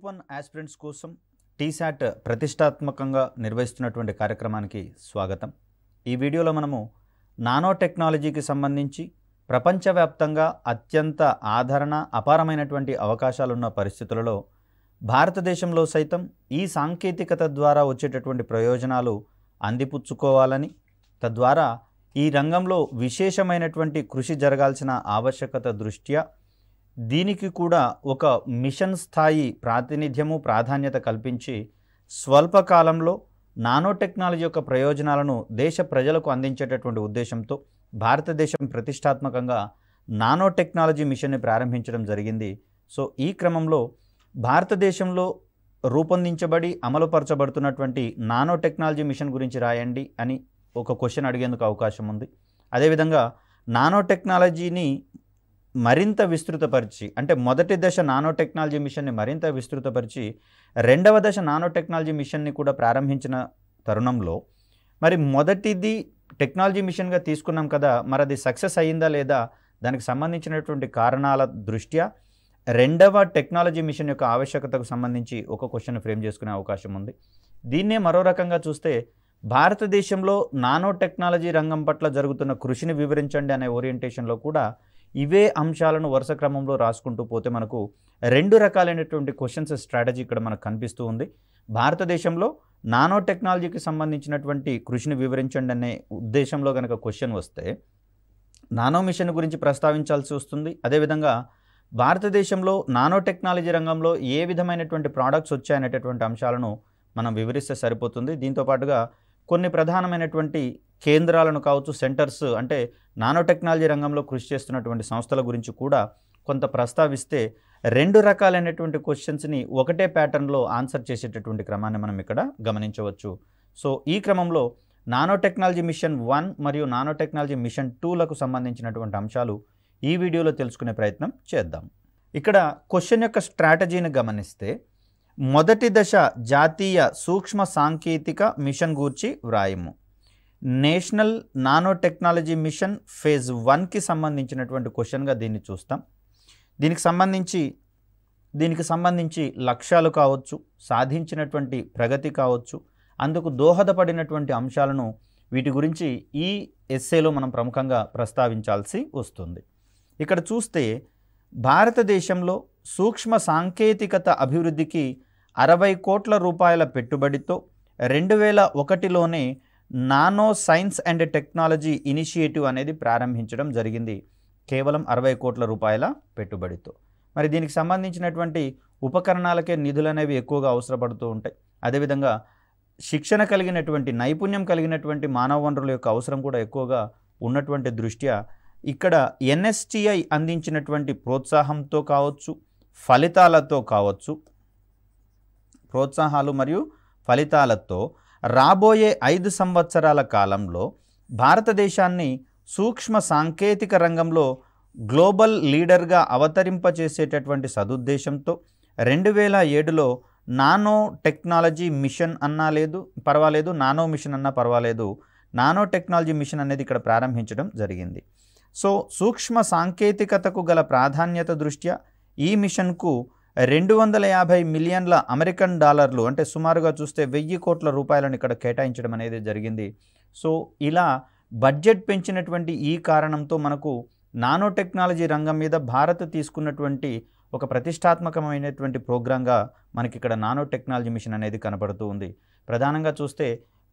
group one aspirants కోసం టీశాట్ ప్రతిష్టాత్మకంగా నిర్వహిస్తున్నటువంటి కార్యక్రమానికి స్వాగతం ఈ వీడియోలో మనము నానో టెక్నాలజీకి సంబంధించి ప్రపంచవ్యాప్తంగా అత్యంత ఆదరణ అపారమైనటువంటి అవకాశాలున్న పరిస్థితులలో భారతదేశంలో సైతం ఈ సాంకేతికత ద్వారా వచ్చేటటువంటి ప్రయోజనాలు అందిపుచ్చుకోవాలని తద్వారా ఈ రంగంలో విశేషమైనటువంటి కృషి జరగాల్సిన ఆవశ్యకత దృష్ట్యా దీనికి కూడా ఒక మిషన్ స్థాయి ప్రాతినిధ్యము ప్రాధాన్యత కల్పించి స్వల్పకాలంలో నానో టెక్నాలజీ యొక్క ప్రయోజనాలను దేశ ప్రజలకు అందించేటటువంటి ఉద్దేశంతో భారతదేశం ప్రతిష్టాత్మకంగా నానో టెక్నాలజీ మిషన్ని ప్రారంభించడం జరిగింది సో ఈ క్రమంలో భారతదేశంలో రూపొందించబడి అమలుపరచబడుతున్నటువంటి నానో టెక్నాలజీ మిషన్ గురించి రాయండి అని ఒక క్వశ్చన్ అడిగేందుకు అవకాశం ఉంది అదేవిధంగా నానో టెక్నాలజీని మరింత విస్తృతపరిచి అంటే మొదటి దశ నానో టెక్నాలజీ మిషన్ని మరింత విస్తృతపరిచి రెండవ దశ నానో టెక్నాలజీ మిషన్ని కూడా ప్రారంభించిన తరుణంలో మరి మొదటిది టెక్నాలజీ మిషన్గా తీసుకున్నాం కదా మరి అది సక్సెస్ అయ్యిందా లేదా దానికి సంబంధించినటువంటి కారణాల దృష్ట్యా రెండవ టెక్నాలజీ మిషన్ యొక్క ఆవశ్యకతకు సంబంధించి ఒక క్వశ్చన్ ఫ్రేమ్ చేసుకునే అవకాశం ఉంది దీన్నే మరో రకంగా చూస్తే భారతదేశంలో నానో టెక్నాలజీ రంగం పట్ల జరుగుతున్న కృషిని వివరించండి అనే ఓరియంటేషన్లో కూడా ఇవే అంశాలను వరుస క్రమంలో రాసుకుంటూ పోతే మనకు రెండు రకాలైనటువంటి క్వశ్చన్స్ స్ట్రాటజీ ఇక్కడ మనకు కనిపిస్తూ ఉంది భారతదేశంలో నానో టెక్నాలజీకి సంబంధించినటువంటి కృషిని వివరించండి అనే ఉద్దేశంలో కనుక క్వశ్చన్ వస్తే నానో మిషన్ గురించి ప్రస్తావించాల్సి వస్తుంది అదేవిధంగా భారతదేశంలో నానో టెక్నాలజీ రంగంలో ఏ విధమైనటువంటి ప్రోడక్ట్స్ వచ్చాయనేటటువంటి అంశాలను మనం వివరిస్తే సరిపోతుంది దీంతో పాటుగా కొన్ని ప్రధానమైనటువంటి కేంద్రాలను కావచ్చు సెంటర్స్ అంటే నానో టెక్నాలజీ రంగంలో కృషి చేస్తున్నటువంటి సంస్థల గురించి కూడా కొంత ప్రస్తావిస్తే రెండు రకాలైనటువంటి క్వశ్చన్స్ని ఒకటే ప్యాటర్న్లో ఆన్సర్ చేసేటటువంటి క్రమాన్ని మనం ఇక్కడ గమనించవచ్చు సో ఈ క్రమంలో నానో టెక్నాలజీ మిషన్ వన్ మరియు నానో టెక్నాలజీ మిషన్ టూలకు సంబంధించినటువంటి అంశాలు ఈ వీడియోలో తెలుసుకునే ప్రయత్నం చేద్దాం ఇక్కడ క్వశ్చన్ యొక్క స్ట్రాటజీని గమనిస్తే మొదటి దశ జాతీయ సూక్ష్మ సాంకేతిక మిషన్ గూర్చి వ్రాయము national nanotechnology mission phase వన్కి సంబంధించినటువంటి క్వశ్చన్గా దీన్ని చూస్తాం దీనికి సంబంధించి దీనికి సంబంధించి లక్ష్యాలు కావచ్చు సాధించినటువంటి ప్రగతి కావచ్చు అందుకు దోహదపడినటువంటి అంశాలను వీటి గురించి ఈ ఎస్సేలో మనం ప్రముఖంగా ప్రస్తావించాల్సి వస్తుంది ఇక్కడ చూస్తే భారతదేశంలో సూక్ష్మ సాంకేతికత అభివృద్ధికి అరవై కోట్ల రూపాయల పెట్టుబడితో రెండు వేల ఒకటిలోనే nano science and technology initiative అనేది ప్రారంభించడం జరిగింది కేవలం అరవై కోట్ల రూపాయల పెట్టుబడితో మరి దీనికి సంబంధించినటువంటి ఉపకరణాలకే నిధులు అనేవి ఎక్కువగా అవసరపడుతూ ఉంటాయి అదేవిధంగా శిక్షణ కలిగినటువంటి నైపుణ్యం కలిగినటువంటి మానవ వనరుల యొక్క అవసరం కూడా ఎక్కువగా ఉన్నటువంటి దృష్ట్యా ఇక్కడ ఎన్ఎస్టిఐ అందించినటువంటి ప్రోత్సాహంతో కావచ్చు ఫలితాలతో కావచ్చు ప్రోత్సాహాలు మరియు ఫలితాలతో రాబోయే ఐదు సంవత్సరాల కాలంలో భారతదేశాన్ని సూక్ష్మ సాంకేతిక రంగంలో గ్లోబల్ లీడర్గా అవతరింపచేసేటటువంటి సదుద్దేశంతో రెండు వేల ఏడులో నానో టెక్నాలజీ మిషన్ అన్నా లేదు పర్వాలేదు నానో మిషన్ అన్నా పర్వాలేదు నానో టెక్నాలజీ మిషన్ అనేది ఇక్కడ ప్రారంభించడం జరిగింది సో సూక్ష్మ సాంకేతికతకు గల ప్రాధాన్యత దృష్ట్యా ఈ మిషన్కు రెండు వందల యాభై మిలియన్ల అమెరికన్ డాలర్లు అంటే సుమారుగా చూస్తే వెయ్యి కోట్ల రూపాయలను ఇక్కడ కేటాయించడం అనేది జరిగింది సో ఇలా బడ్జెట్ పెంచినటువంటి ఈ కారణంతో మనకు నానో టెక్నాలజీ రంగం మీద భారత్ తీసుకున్నటువంటి ఒక ప్రతిష్టాత్మకమైనటువంటి ప్రోగ్రాంగా మనకి ఇక్కడ నానో టెక్నాలజీ మిషన్ అనేది కనపడుతూ ఉంది ప్రధానంగా చూస్తే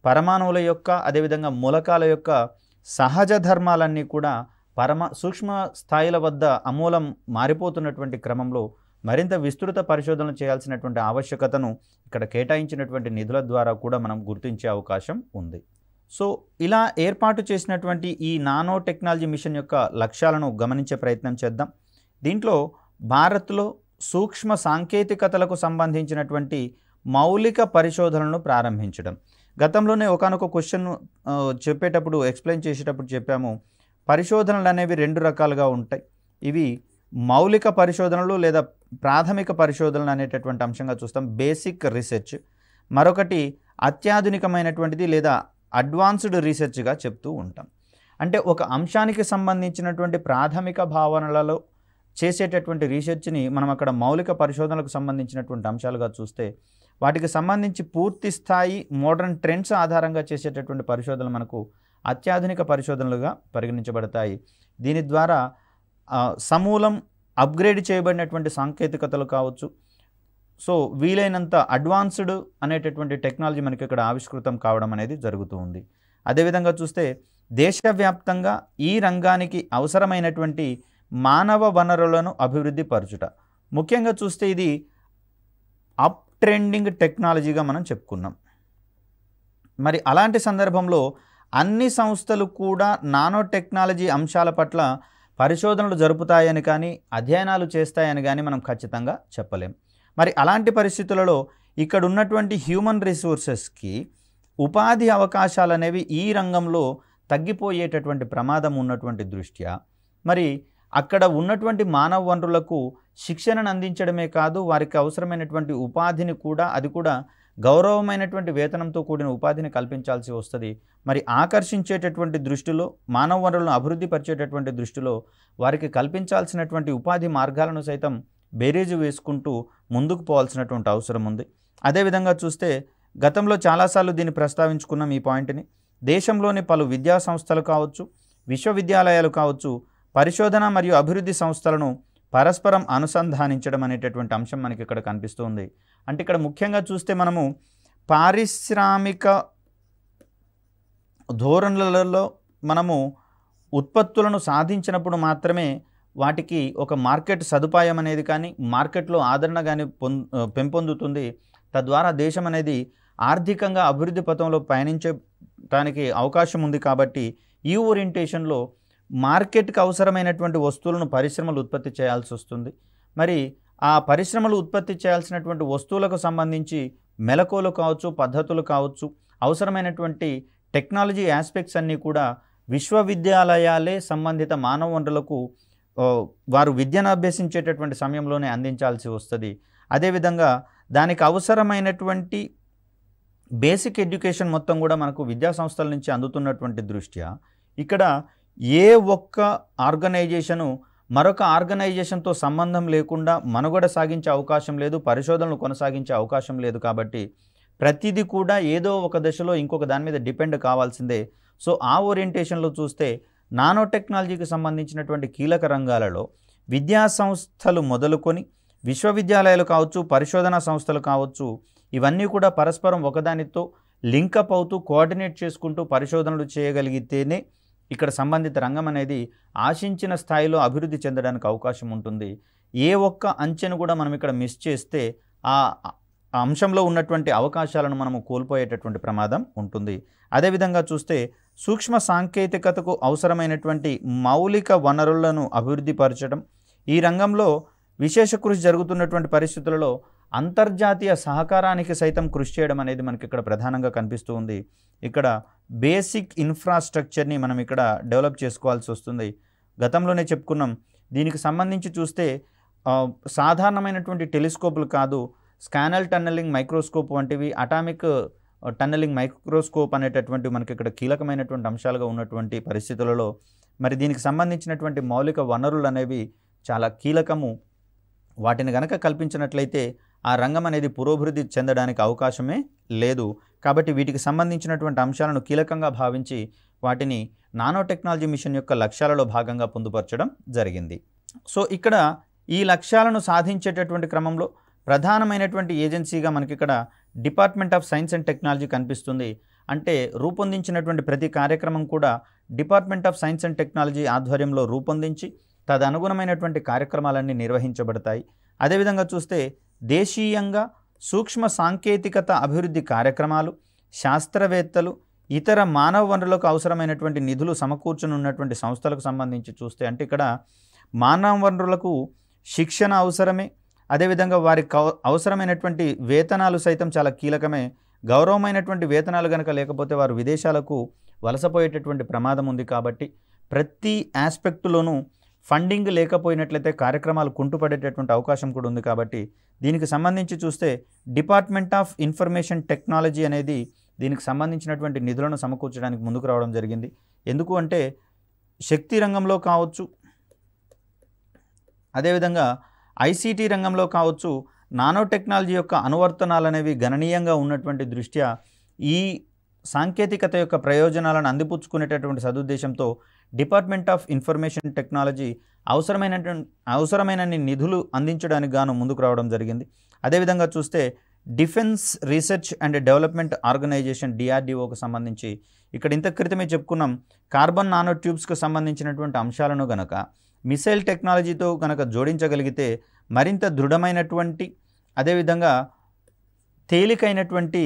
పరమాణువుల యొక్క అదేవిధంగా మూలకాల యొక్క సహజ ధర్మాలన్నీ కూడా పరమ సూక్ష్మ స్థాయిల వద్ద అమూలం మారిపోతున్నటువంటి క్రమంలో మరింత విస్తృత పరిశోధనలు చేయాల్సినటువంటి ఆవశ్యకతను ఇక్కడ కేటాయించినటువంటి నిధుల ద్వారా కూడా మనం గుర్తించే అవకాశం ఉంది సో ఇలా ఏర్పాటు చేసినటువంటి ఈ నానో టెక్నాలజీ మిషన్ యొక్క లక్ష్యాలను గమనించే ప్రయత్నం చేద్దాం దీంట్లో భారత్లో సూక్ష్మ సాంకేతికతలకు సంబంధించినటువంటి మౌలిక పరిశోధనలను ప్రారంభించడం గతంలోనే ఒకనొక క్వశ్చన్ చెప్పేటప్పుడు ఎక్స్ప్లెయిన్ చేసేటప్పుడు చెప్పాము పరిశోధనలు అనేవి రెండు రకాలుగా ఉంటాయి ఇవి మౌలిక పరిశోధనలు లేదా ప్రాథమిక పరిశోధనలు అనేటటువంటి అంశంగా చూస్తాం బేసిక్ రీసెర్చ్ మరొకటి అత్యాధునికమైనటువంటిది లేదా అడ్వాన్స్డ్ రీసెర్చ్గా చెప్తూ ఉంటాం అంటే ఒక అంశానికి సంబంధించినటువంటి ప్రాథమిక భావనలలో చేసేటటువంటి రీసెర్చ్ని మనం అక్కడ మౌలిక పరిశోధనలకు సంబంధించినటువంటి అంశాలుగా చూస్తే వాటికి సంబంధించి పూర్తి స్థాయి మోడర్న్ ట్రెండ్స్ ఆధారంగా చేసేటటువంటి పరిశోధనలు మనకు అత్యాధునిక పరిశోధనలుగా పరిగణించబడతాయి దీని ద్వారా సమూలం అప్గ్రేడ్ చేయబడినటువంటి సాంకేతికతలు కావచ్చు సో వీలైనంత అడ్వాన్స్డ్ అనేటటువంటి టెక్నాలజీ మనకి ఇక్కడ ఆవిష్కృతం కావడం అనేది జరుగుతూ ఉంది అదేవిధంగా చూస్తే దేశవ్యాప్తంగా ఈ రంగానికి అవసరమైనటువంటి మానవ వనరులను అభివృద్ధి పరచుట ముఖ్యంగా చూస్తే ఇది అప్ ట్రెండింగ్ టెక్నాలజీగా మనం చెప్పుకున్నాం మరి అలాంటి సందర్భంలో అన్ని సంస్థలు కూడా నానో టెక్నాలజీ అంశాల పట్ల పరిశోధనలు జరుపుతాయని కానీ అధ్యయనాలు చేస్తాయని కానీ మనం ఖచ్చితంగా చెప్పలేం మరి అలాంటి పరిస్థితులలో ఇక్కడ ఉన్నటువంటి హ్యూమన్ రిసోర్సెస్కి ఉపాధి అవకాశాలు అనేవి ఈ రంగంలో తగ్గిపోయేటటువంటి ప్రమాదం ఉన్నటువంటి దృష్ట్యా మరి అక్కడ ఉన్నటువంటి మానవ వనరులకు శిక్షణను అందించడమే కాదు వారికి అవసరమైనటువంటి ఉపాధిని కూడా అది కూడా గౌరవమైనటువంటి వేతనంతో కూడిన ఉపాధిని కల్పించాల్సి వస్తుంది మరి ఆకర్షించేటటువంటి దృష్టిలో మానవ వనరులను అభివృద్ధి పరిచేటటువంటి దృష్టిలో వారికి కల్పించాల్సినటువంటి ఉపాధి మార్గాలను సైతం బేరేజు వేసుకుంటూ ముందుకు పోవాల్సినటువంటి అవసరం ఉంది అదేవిధంగా చూస్తే గతంలో చాలాసార్లు దీన్ని ప్రస్తావించుకున్నాం ఈ పాయింట్ని దేశంలోని పలు విద్యా సంస్థలు కావచ్చు విశ్వవిద్యాలయాలు కావచ్చు పరిశోధన మరియు అభివృద్ధి సంస్థలను పరస్పరం అనుసంధానించడం అనేటటువంటి అంశం మనకి ఇక్కడ కనిపిస్తుంది అంటే ఇక్కడ ముఖ్యంగా చూస్తే మనము పారిశ్రామిక ధోరణులలో మనము ఉత్పత్తులను సాధించినప్పుడు మాత్రమే వాటికి ఒక మార్కెట్ సదుపాయం అనేది కానీ మార్కెట్లో ఆదరణ కానీ పెంపొందుతుంది తద్వారా దేశం అనేది ఆర్థికంగా అభివృద్ధి పథంలో పయనించటానికి అవకాశం ఉంది కాబట్టి ఈ ఓరియంటేషన్లో మార్కెట్కి అవసరమైనటువంటి వస్తువులను పరిశ్రమలు ఉత్పత్తి చేయాల్సి వస్తుంది మరి ఆ పరిశ్రమలు ఉత్పత్తి చేయాల్సినటువంటి వస్తువులకు సంబంధించి మెలకువలు కావచ్చు పద్ధతులు కావచ్చు అవసరమైనటువంటి టెక్నాలజీ ఆస్పెక్ట్స్ అన్నీ కూడా విశ్వవిద్యాలయాలే సంబంధిత మానవ వనరులకు వారు విద్యను అభ్యసించేటటువంటి సమయంలోనే అందించాల్సి వస్తుంది అదేవిధంగా దానికి అవసరమైనటువంటి బేసిక్ ఎడ్యుకేషన్ మొత్తం కూడా మనకు విద్యా సంస్థల నుంచి అందుతున్నటువంటి దృష్ట్యా ఇక్కడ ఏ ఒక్క ఆర్గనైజేషను మరొక ఆర్గనైజేషన్తో సంబంధం లేకుండా మనుగడ సాగించే అవకాశం లేదు పరిశోధనలు కొనసాగించే అవకాశం లేదు కాబట్టి ప్రతిదీ కూడా ఏదో ఒక దశలో ఇంకొక దాని మీద డిపెండ్ కావాల్సిందే సో ఆ ఓరియంటేషన్లో చూస్తే నానో టెక్నాలజీకి సంబంధించినటువంటి కీలక రంగాలలో విద్యా సంస్థలు మొదలుకొని విశ్వవిద్యాలయాలు కావచ్చు పరిశోధనా సంస్థలు కావచ్చు ఇవన్నీ కూడా పరస్పరం ఒకదానితో లింకప్ అవుతూ కోఆర్డినేట్ చేసుకుంటూ పరిశోధనలు చేయగలిగితేనే ఇక్కడ సంబంధిత రంగం అనేది ఆశించిన స్థాయిలో అభివృద్ధి చెందడానికి అవకాశం ఉంటుంది ఏ ఒక్క అంచెను కూడా మనం ఇక్కడ మిస్ చేస్తే ఆ అంశంలో ఉన్నటువంటి అవకాశాలను మనము కోల్పోయేటటువంటి ప్రమాదం ఉంటుంది అదేవిధంగా చూస్తే సూక్ష్మ సాంకేతికతకు అవసరమైనటువంటి మౌలిక వనరులను అభివృద్ధిపరచడం ఈ రంగంలో విశేష కృషి జరుగుతున్నటువంటి పరిస్థితులలో అంతర్జాతీయ సహకారానికి సైతం కృషి చేయడం అనేది మనకి ఇక్కడ ప్రధానంగా కనిపిస్తూ ఉంది ఇక్కడ బేసిక్ ఇన్ఫ్రాస్ట్రక్చర్ని మనం ఇక్కడ డెవలప్ చేసుకోవాల్సి వస్తుంది గతంలోనే చెప్పుకున్నాం దీనికి సంబంధించి చూస్తే సాధారణమైనటువంటి టెలిస్కోపులు కాదు స్కానల్ టన్నలింగ్ మైక్రోస్కోప్ వంటివి అటామిక్ టన్నలింగ్ మైక్రోస్కోప్ అనేటటువంటి మనకి ఇక్కడ కీలకమైనటువంటి అంశాలుగా ఉన్నటువంటి పరిస్థితులలో మరి దీనికి సంబంధించినటువంటి మౌలిక వనరులు అనేవి చాలా కీలకము వాటిని గనక కల్పించినట్లయితే ఆ రంగం అనేది పురోభివృద్ధి చెందడానికి అవకాశమే లేదు కాబట్టి వీటికి సంబంధించినటువంటి అంశాలను కీలకంగా భావించి వాటిని నానో టెక్నాలజీ మిషన్ యొక్క లక్ష్యాలలో భాగంగా పొందుపరచడం జరిగింది సో ఇక్కడ ఈ లక్ష్యాలను సాధించేటటువంటి క్రమంలో ప్రధానమైనటువంటి ఏజెన్సీగా మనకి ఇక్కడ department of science and technology కనిపిస్తుంది అంటే రూపొందించినటువంటి ప్రతి కార్యక్రమం కూడా department of science and technology ఆధ్వర్యంలో రూపొందించి తదనుగుణమైనటువంటి కార్యక్రమాలన్నీ నిర్వహించబడతాయి అదేవిధంగా చూస్తే దేశీయంగా సూక్ష్మ సాంకేతికత అభివృద్ధి కార్యక్రమాలు శాస్త్రవేత్తలు ఇతర మానవ వనరులకు అవసరమైనటువంటి నిధులు సమకూర్చునున్నటువంటి సంస్థలకు సంబంధించి చూస్తే అంటే ఇక్కడ మానవ వనరులకు శిక్షణ అవసరమే అదేవిధంగా వారికి అవసరమైనటువంటి వేతనాలు సైతం చాలా కీలకమే గౌరవమైనటువంటి వేతనాలు కనుక లేకపోతే వారు విదేశాలకు వలసపోయేటటువంటి ప్రమాదం ఉంది కాబట్టి ప్రతి ఆస్పెక్టులోనూ ఫండింగ్ లేకపోయినట్లయితే కార్యక్రమాలు కుంటుపడేటటువంటి అవకాశం కూడా ఉంది కాబట్టి దీనికి సంబంధించి చూస్తే డిపార్ట్మెంట్ ఆఫ్ ఇన్ఫర్మేషన్ టెక్నాలజీ అనేది దీనికి సంబంధించినటువంటి నిధులను సమకూర్చడానికి ముందుకు రావడం జరిగింది ఎందుకు అంటే శక్తి రంగంలో కావచ్చు అదేవిధంగా ఐసీటీ రంగంలో కావచ్చు నానో టెక్నాలజీ యొక్క అనువర్తనాలు అనేవి గణనీయంగా ఉన్నటువంటి దృష్ట్యా ఈ సాంకేతికత యొక్క ప్రయోజనాలను అందిపుచ్చుకునేటటువంటి సదుద్దేశంతో డిపార్ట్మెంట్ ఆఫ్ ఇన్ఫర్మేషన్ టెక్నాలజీ అవసరమైన అవసరమైనన్ని నిధులు అందించడానికి గాను ముందుకు రావడం జరిగింది అదేవిధంగా చూస్తే defence research and development organisation డిఆర్డిఓకు సంబంధించి ఇక్కడ ఇంత క్రితమే చెప్పుకున్నాం కార్బన్ నానో ట్యూబ్స్కు సంబంధించినటువంటి అంశాలను గనక మిసైల్ టెక్నాలజీతో కనుక జోడించగలిగితే మరింత దృఢమైనటువంటి అదేవిధంగా తేలికైనటువంటి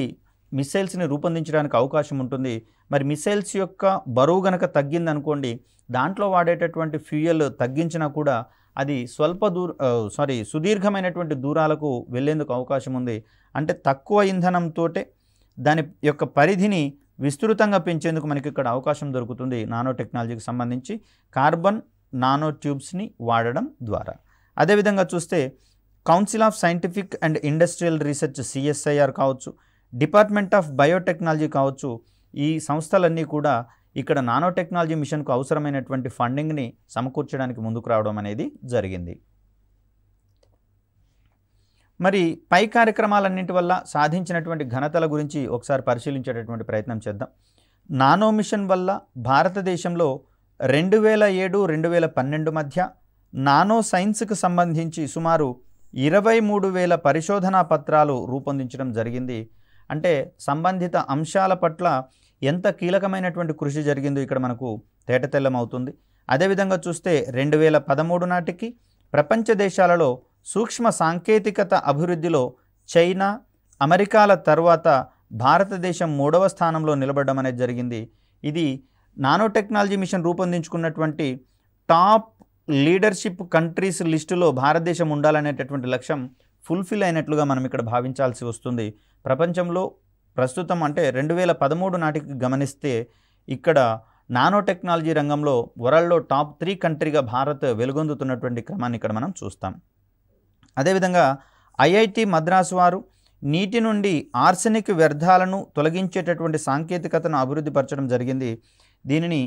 మిస్సైల్స్ని రూపొందించడానికి అవకాశం ఉంటుంది మరి మిస్సైల్స్ యొక్క బరువు గనక తగ్గిందనుకోండి దాంట్లో వాడేటటువంటి ఫ్యూయల్ తగ్గించినా కూడా అది స్వల్ప దూర సారీ సుదీర్ఘమైనటువంటి దూరాలకు వెళ్లేందుకు అవకాశం ఉంది అంటే తక్కువ ఇంధనంతో దాని యొక్క పరిధిని విస్తృతంగా పెంచేందుకు మనకి ఇక్కడ అవకాశం దొరుకుతుంది నానో టెక్నాలజీకి సంబంధించి కార్బన్ నానో ట్యూబ్స్ని వాడడం ద్వారా అదేవిధంగా చూస్తే council of scientific and industrial research CSIR కావచ్చు డిపార్ట్మెంట్ ఆఫ్ బయోటెక్నాలజీ కావచ్చు ఈ సంస్థలన్నీ కూడా ఇక్కడ నానో టెక్నాలజీ మిషన్కు అవసరమైనటువంటి ఫండింగ్ని సమకూర్చడానికి ముందుకు రావడం అనేది జరిగింది మరి పై కార్యక్రమాలన్నింటి వల్ల సాధించినటువంటి ఘనతల గురించి ఒకసారి పరిశీలించేటటువంటి ప్రయత్నం చేద్దాం నానో మిషన్ వల్ల భారతదేశంలో రెండు వేల ఏడు రెండు వేల పన్నెండు మధ్య నానో సైన్స్కు సంబంధించి సుమారు ఇరవై మూడు వేల పరిశోధనా పత్రాలు రూపొందించడం జరిగింది అంటే సంబంధిత అంశాల పట్ల ఎంత కీలకమైనటువంటి కృషి జరిగిందో ఇక్కడ మనకు తేటతెల్లమవుతుంది అదేవిధంగా చూస్తే రెండు వేల పదమూడు నాటికి ప్రపంచ దేశాలలో సూక్ష్మ సాంకేతికత అభివృద్ధిలో చైనా అమెరికాల తర్వాత భారతదేశం మూడవ స్థానంలో నిలబడడం అనేది జరిగింది ఇది నానో టెక్నాలజీ మిషన్ రూపొందించుకున్నటువంటి టాప్ లీడర్షిప్ కంట్రీస్ లిస్టులో భారతదేశం ఉండాలనేటటువంటి లక్ష్యం ఫుల్ఫిల్ అయినట్లుగా మనం ఇక్కడ భావించాల్సి వస్తుంది ప్రపంచంలో ప్రస్తుతం అంటే రెండు వేల పదమూడు నాటికి గమనిస్తే ఇక్కడ నానో టెక్నాలజీ రంగంలో వరల్డ్లో టాప్ త్రీ కంట్రీగా భారత్ వెలుగొందుతున్నటువంటి క్రమాన్ని ఇక్కడ మనం చూస్తాం అదేవిధంగా ఐఐటి మద్రాసు వారు నీటి నుండి ఆర్సెనిక్ వ్యర్థాలను తొలగించేటటువంటి సాంకేతికతను అభివృద్ధిపరచడం జరిగింది దీనిని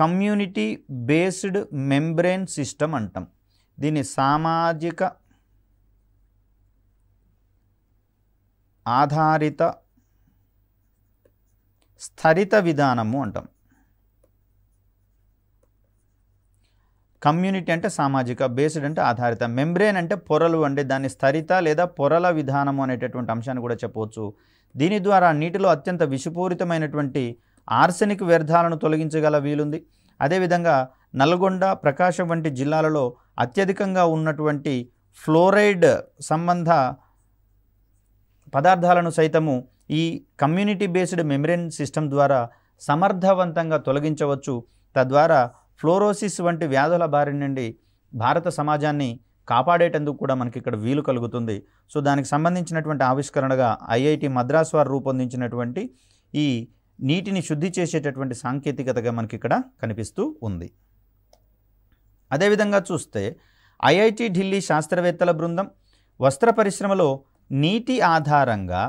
కమ్యూనిటీ బేస్డ్ మెంబ్రెయిన్ సిస్టమ్ అంటాం దీన్ని సామాజిక ఆధారిత స్థరిత విధానము అంటాం కమ్యూనిటీ అంటే సామాజిక బేస్డ్ అంటే ఆధారిత మెంబ్రేన్ అంటే పొరలు అండి దాని స్థరిత లేదా పొరల విధానము అనేటటువంటి అంశాన్ని కూడా చెప్పవచ్చు దీని ద్వారా నీటిలో అత్యంత విషపూరితమైనటువంటి ఆర్సెనిక్ వ్యర్థాలను తొలగించగల వీలుంది అదేవిధంగా నల్గొండ ప్రకాశం వంటి జిల్లాలలో అత్యధికంగా ఉన్నటువంటి ఫ్లోరైడ్ సంబంధ పదార్థాలను సైతము ఈ కమ్యూనిటీ బేస్డ్ మెమరీన్ సిస్టమ్ ద్వారా సమర్థవంతంగా తొలగించవచ్చు తద్వారా ఫ్లోరోసిస్ వంటి వ్యాధుల బారి నుండి భారత సమాజాన్ని కాపాడేటందుకు కూడా మనకి ఇక్కడ వీలు కలుగుతుంది సో దానికి సంబంధించినటువంటి ఆవిష్కరణగా ఐఐటి మద్రాస్ వారు రూపొందించినటువంటి ఈ నీటిని శుద్ధి చేసేటటువంటి సాంకేతికతగా మనకి ఇక్కడ కనిపిస్తూ ఉంది అదేవిధంగా చూస్తే ఐఐటి ఢిల్లీ శాస్త్రవేత్తల బృందం వస్త్ర పరిశ్రమలో నీటి ఆధారంగా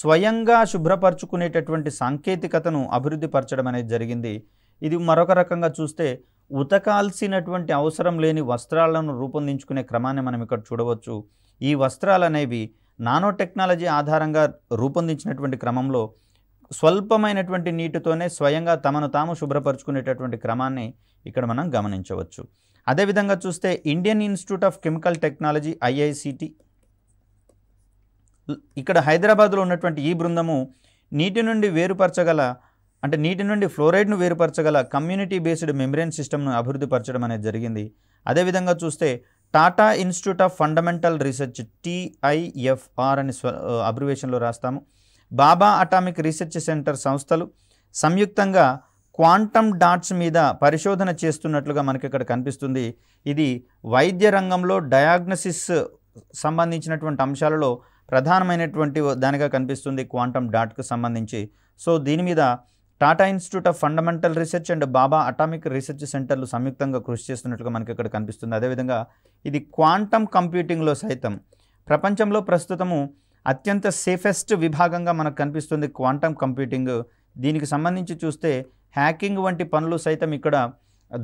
స్వయంగా శుభ్రపరచుకునేటటువంటి సాంకేతికతను అభివృద్ధి పరచడం అనేది జరిగింది ఇది మరొక రకంగా చూస్తే ఉతకాల్సినటువంటి అవసరం లేని వస్త్రాలను రూపొందించుకునే క్రమాన్ని మనం ఇక్కడ చూడవచ్చు ఈ వస్త్రాలు అనేవి నానో టెక్నాలజీ ఆధారంగా రూపొందించినటువంటి క్రమంలో స్వల్పమైనటువంటి నీటితోనే స్వయంగా తమను తాము శుభ్రపరచుకునేటటువంటి క్రమాన్ని ఇక్కడ మనం గమనించవచ్చు అదేవిధంగా చూస్తే Indian institute of chemical technology IICT ఇక్కడ హైదరాబాద్లో ఉన్నటువంటి ఈ బృందము నీటి నుండి వేరుపరచగల అంటే నీటి నుండి ఫ్లోరైడ్ను వేరుపరచగల కమ్యూనిటీ బేస్డ్ మెమ్రేన్ సిస్టమ్ను అభివృద్ధి పరచడం అనేది జరిగింది అదేవిధంగా చూస్తే Tata institute of fundamental research TIFR అని స్వ అబ్రివేషన్లో రాస్తాము బాబా అటామిక్ రీసెర్చ్ సెంటర్ సంస్థలు సంయుక్తంగా క్వాంటమ్ డాట్స్ మీద పరిశోధన చేస్తున్నట్లుగా మనకి ఇక్కడ కనిపిస్తుంది ఇది వైద్య రంగంలో డయాగ్నసిస్ సంబంధించినటువంటి అంశాలలో ప్రధానమైనటువంటి దానిగా కనిపిస్తుంది క్వాంటమ్ డాట్కు సంబంధించి సో దీని మీద Tata institute of fundamental research and Bhabha atomic research సెంటర్లు సంయుక్తంగా కృషి చేస్తున్నట్లుగా మనకి ఇక్కడ కనిపిస్తుంది అదేవిధంగా ఇది క్వాంటమ్ కంప్యూటింగ్లో సైతం ప్రపంచంలో ప్రస్తుతము అత్యంత సేఫెస్ట్ విభాగంగా మనకు కనిపిస్తుంది క్వాంటమ్ కంప్యూటింగ్ దీనికి సంబంధించి చూస్తే హ్యాకింగ్ వంటి పనులు సైతం ఇక్కడ